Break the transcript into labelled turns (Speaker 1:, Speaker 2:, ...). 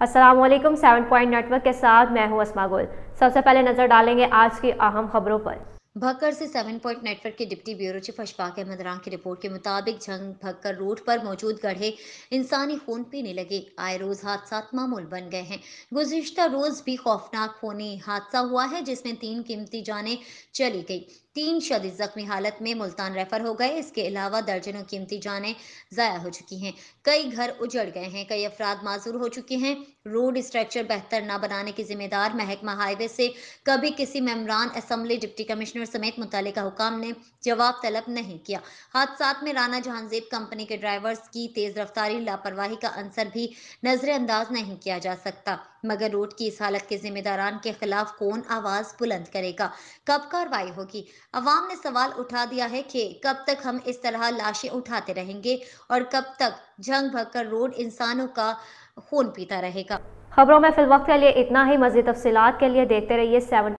Speaker 1: Aslam seven point network के साथ मैं हूं असमा गोल सबसे पहले नजर डालेंगे
Speaker 2: आज की अहम खबरों पर भक्कर से सेवन पॉइंट नेटवर्क के deputy bureau chief Ashfaq Ahmed Ran की रिपोर्ट के मुताबिक जंग भक्कर रोड पर मौजूद गढ़े इंसानी खून पीने लगे आए रोज हादसा मामूल बन गए हैं गुजशत रोज भी खौफनाक खूनी हादसा हुआ है जिसमें तीन कीमती जाने चली गई तीन शदीद जख्मी हालत में मुल्तान रेफर हो गए इसके अलावा दर्जनों कीमती जानें ज़ाया हो चुकी हैं कई घर उजड़ गए हैं कई अफराद माजूर हो चुके हैं रोड स्ट्रक्चर बेहतर न बनाने की जिम्मेदार महकमा हाईवे से कभी किसी मेमरान असम्बली डिप्टी कमिश्नर समेत मुतल हुकाम ने जवाब तलब नहीं किया हादसा में राना जहानजेब कंपनी के ड्राइवर्स की तेज़ रफ्तारी लापरवाही का अंसर भी नज़रअंदाज नहीं किया जा सकता मगर रोड की इस हालत के जिम्मेदारान के खिलाफ कौन आवाज बुलंद करेगा कब कार्रवाई होगी अवाम ने सवाल उठा दिया है कि कब तक हम इस तरह लाशें उठाते रहेंगे और कब तक जंग कर रोड इंसानों का खून पीता रहेगा
Speaker 1: खबरों में फिल वक्त के लिए इतना ही मजीद तफसीत के लिए देखते रहिए सेवन